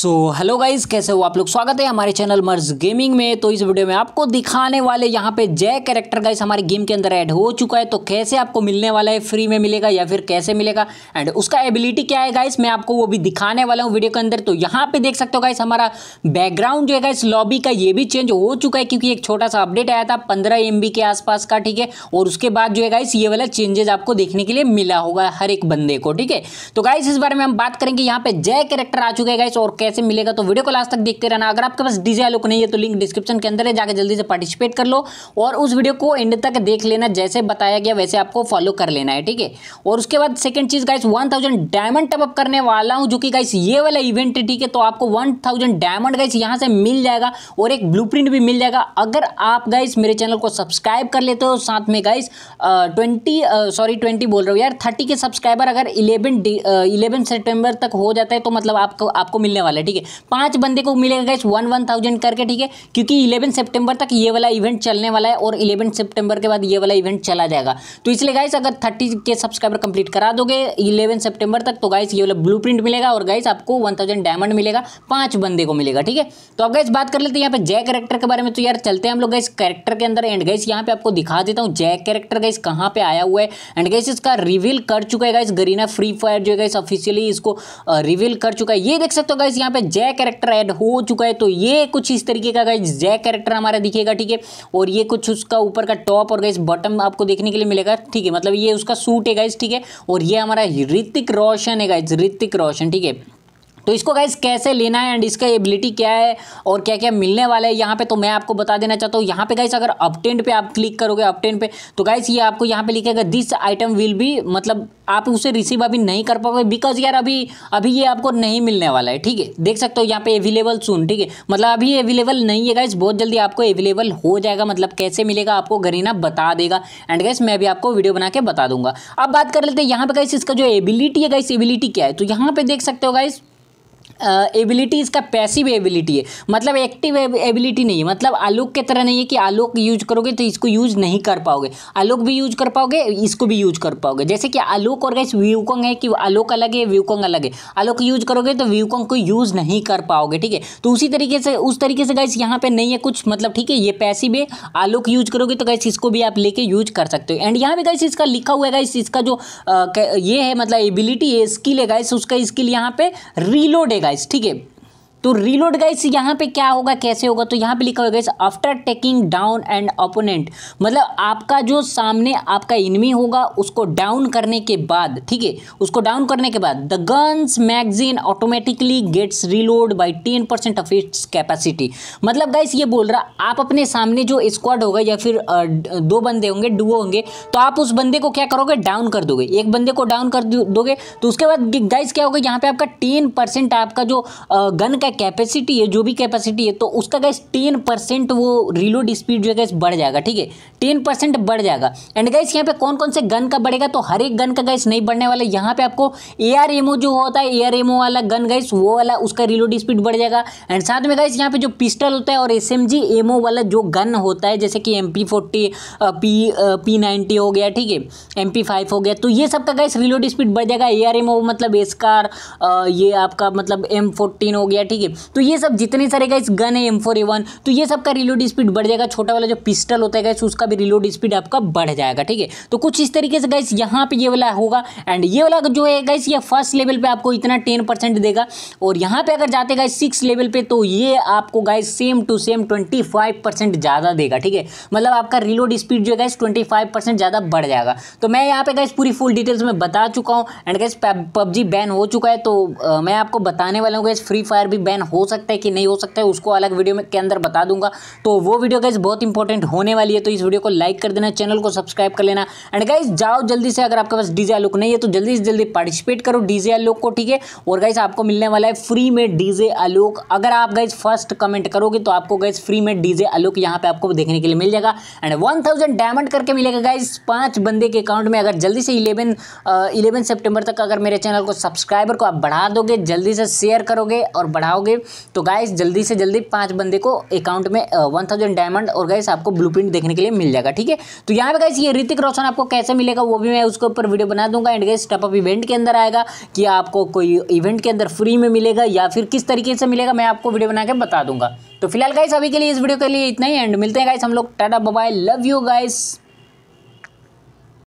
so hello guys कैसे हो आप लोग स्वागत है हमारे चैनल मर्ज गेमिंग में तो इस वीडियो में आपको दिखाने वाले यहाँ पे जय कैरेक्टर गाइस हमारे गेम के अंदर ऐड हो चुका है तो कैसे आपको मिलने वाला है फ्री में मिलेगा या फिर कैसे मिलेगा एंड उसका एबिलिटी क्या है गाइस मैं आपको वो भी दिखाने वाला हूँ वीडियो के अंदर तो यहाँ पे देख सकते हो गाइस हमारा बैकग्राउंड जो है इस लॉबी का ये भी चेंज हो चुका है क्योंकि एक छोटा सा अपडेट आया था पंद्रह एम के आसपास का ठीक है और उसके बाद जो है इस ये वाला चेंजेस आपको देखने के लिए मिला होगा हर एक बंदे को ठीक है तो गाइस इस बारे में हम बात करेंगे यहाँ पे जय कैरेक्टर आ चुके हैं गाइस और कैसे कैसे मिलेगा तो वीडियो को लास्ट तक देखते रहना अगर आपके पास डीजे आलोक नहीं है तो लिंक डिस्क्रिप्शन के अंदर है जाकर जल्दी से पार्टिसिपेट कर लो और उस वीडियो को एंड तक देख लेना जैसे बताया गया वैसे आपको फॉलो कर लेना है ठीक है और उसके बाद सेकंड चीज guys one thousand diamond top up करने वाला हूं जो कि गाइस ये वाला इवेंट है ठीक है तो आपको वन थाउजेंड डायमंड गाइस यहां से मिल जाएगा और एक ब्लूप्रिंट भी मिल जाएगा अगर आप गाइस मेरे चैनल को सब्सक्राइब कर लेते हो साथ में गाइस ट्वेंटी सॉरी ट्वेंटी बोल रहे हो यार थर्टी के सब्सक्राइबर अगर इलेवन इलेवन सेप्टेंबर तक हो जाता है तो मतलब आपको आपको मिलने वाला वाला ठीक है पांच बंदे को मिलेगा गैस वन वन थाउजेंड करके ठीक है क्योंकि इलेवन सेप्टेम्बर तक ये वाला इवेंट चलने वाला है और इलेवन सेप्टेम्बर के बाद ये वाला इवेंट चला जाएगा तो इसलिए गाइस अगर थर्टी के सब्सक्राइबर कंप्लीट करा दोगे इलेवन सेप्टेम्बर तक तो गाइस ये वाला ब्लू मिलेगा और गाइस आपको वन डायमंड मिलेगा पांच बंदे को मिलेगा ठीक है तो अब गाइस बात कर लेते हैं यहाँ पे जय करेक्टर के बारे में तो यार चलते हैं हम लोग गाइस करेक्टर के अंदर एंड गाइस यहाँ पे आपको दिखा देता हूँ जय करेक्टर गाइस कहाँ पे आया हुआ है एंड गाइस इसका रिवील कर चुका है गाइस गरीना फ्री फायर जो है गाइस ऑफिशियली इसको रिवील कर चुका है ये देख सकते हो गाइस यहाँ यहाँ पे जय कैरेक्टर ऐड हो चुका है तो ये कुछ इस तरीके का गाइज जय कैरेक्टर हमारा दिखेगा ठीक है और ये कुछ उसका ऊपर का टॉप और गाइज बटन आपको देखने के लिए मिलेगा ठीक है मतलब ये उसका सूट है गाइज ठीक है और ये हमारा ऋतिक रोशन है गाइज ऋतिक रोशन ठीक है तो इसको गाइज कैसे लेना है एंड इसका एबिलिटी क्या है और क्या क्या मिलने वाला है यहाँ पे तो मैं आपको बता देना चाहता हूँ यहाँ पे गाइज अगर अपटेंट पे आप क्लिक करोगे अपटेंट पे तो गाइज ये आपको यहाँ पे लिखेगा दिस आइटम विल भी मतलब आप उसे रिसीव अभी नहीं कर पाओगे बिकॉज यार अभी अभी ये आपको नहीं मिलने वाला है ठीक है देख सकते हो यहाँ पे अवेलेबल सुन ठीक है मतलब अभी अवेलेबल नहीं है गाइज बहुत जल्दी आपको अवेलेबल हो जाएगा मतलब कैसे मिलेगा आपको गरीना बता देगा एंड गाइज मैं भी आपको वीडियो बना के बता दूंगा अब बात कर लेते हैं यहाँ पे गाइस इसका जो एबिलिटी है गाइस एबिलिटी क्या है तो यहाँ पे देख सकते हो गाइस एबिलिटी इसका पैसिव एबिलिटी है मतलब एक्टिव एबिलिटी नहीं है मतलब आलोक के तरह नहीं है कि आलोक यूज करोगे तो इसको यूज नहीं कर पाओगे आलोक भी यूज कर पाओगे इसको भी यूज कर पाओगे जैसे कि आलोक और गैस व्यूकोंग है कि आलोक अलग है व्यूकोंग अलग है आलोक यूज करोगे तो व्यूकोंग को यूज नहीं कर पाओगे ठीक है तो उसी तरीके से उस तरीके से गैस यहाँ पे नहीं है कुछ मतलब ठीक है ये पैसिव है आलोक यूज करोगे तो गैस इसको भी आप लेके यूज कर सकते हो एंड यहाँ पे गैस इसका लिखा हुआ है गैस इसका जो ये है मतलब एबिलिटी है स्किल है गैस उसका स्किल यहाँ पे रीलोड है गाइस ठीक है तो रीलोड गाइस यहाँ पे क्या होगा कैसे होगा तो यहाँ पे लिखा होगा guys after taking down and opponent मतलब आपका जो सामने आपका इनमी होगा उसको डाउन करने के बाद ठीक है उसको डाउन करने के बाद the guns magazine automatically gets reload by ten percent of its capacity मतलब गाइस ये बोल रहा आप अपने सामने जो स्क्वाड होगा या फिर दो बंदे होंगे डुओ होंगे तो आप उस बंदे को क्या करोगे डाउन कर दोगे एक बंदे को डाउन कर दोगे तो उसके बाद गाइस क्या होगा यहाँ पे आपका टेन आपका जो गन का है कैपेसिटी है जो भी कैपेसिटी है तो उसका गैस टेन परसेंट वो रिलोड स्पीड जो है गैस बढ़ जाएगा ठीक है टेन परसेंट बढ़ जाएगा एंड गैस यहाँ पे कौन कौन से गन का बढ़ेगा तो हर एक गन का गैस नहीं बढ़ने वाला यहाँ पे आपको ए आर एमओ जो होता है ए आर एमओ वाला गन गैस वो वाला उसका रिलोड स्पीड बढ़ जाएगा एंड साथ में गैस यहाँ पे जो पिस्टल होता है और एस एम जी एमओ वाला जो गन होता है जैसे कि M P forty P P ninety हो गया ठीक है एम पी फाइव हो गया तो ये सब का गैस रिलोड स्पीड बढ़ जाएगा ए आर एमओ मतलब एसकार ये आपका मतलब एम फोर्टीन हो गया ठीक ठीक है तो ये सब जितने सारे का इस गन है एम फोर ए वन तो ये सब का रिलोड स्पीड बढ़ जाएगा छोटा वाला जो पिस्टल होता है गाइस उसका भी रिलोड स्पीड आपका बढ़ जाएगा ठीक है तो कुछ इस तरीके से गाइस यहाँ पे ये वाला होगा एंड ये वाला जो है गाइस ये फर्स्ट लेवल पे आपको इतना टेन परसेंट देगा और यहाँ पर अगर जाते गाइस सिक्स लेवल पर तो ये आपको guys same to same twenty five percent ज़्यादा देगा ठीक है मतलब आपका रिलोड स्पीड जो है गाइस ट्वेंटी फाइव परसेंट ज़्यादा बढ़ जाएगा तो मैं यहाँ पे गाइस पूरी फुल डिटेल्स में बता चुका हूँ एंड गाइस पबजी बैन हो चुका है तो मैं आपको बताने वाला हूँ गाइस फ्री फायर भी बैन हो सकता है कि नहीं हो सकता है उसको अलग वीडियो में के अंदर बता दूंगा तो वो वीडियो गाइज बहुत इंपॉर्टेंट होने वाली है तो इस वीडियो को लाइक कर देना चैनल को सब्सक्राइब कर लेना एंड गाइज जाओ जल्दी से अगर आपके पास डीजे आलोक नहीं है तो जल्दी से जल्दी पार्टिसिपेट करो डीजे आलोक को ठीक है और गाइज आपको मिलने वाला है फ्री में डीजे आलोक अगर आप गाइज फर्स्ट कमेंट करोगे तो आपको गाइज फ्री में डीजे आलोक यहाँ पे आपको देखने के लिए मिल जाएगा एंड वन डायमंड करके मिलेगा गाइज पांच बंदे के अकाउंट में अगर जल्दी से इलेवन इलेवन सेप्टेम्बर तक अगर मेरे चैनल को सब्सक्राइबर को आप बढ़ा दोगे जल्दी से शेयर करोगे और बढ़ाओगे जाओगे तो गाइस जल्दी से जल्दी पांच बंदे को अकाउंट में वन थाउजेंड डायमंड और गाइस आपको ब्लूप्रिंट देखने के लिए मिल जाएगा ठीक है तो यहाँ पे गाइस ये ऋतिक रोशन आपको कैसे मिलेगा वो भी मैं उसके ऊपर वीडियो बना दूंगा एंड गाइस टपअप इवेंट के अंदर आएगा कि आपको कोई इवेंट के अंदर फ्री में मिलेगा या फिर किस तरीके से मिलेगा मैं आपको वीडियो बना के बता दूंगा तो फिलहाल गाइस अभी के लिए इस वीडियो के लिए इतना ही एंड मिलते हैं गाइस हम लोग tata bye love you guys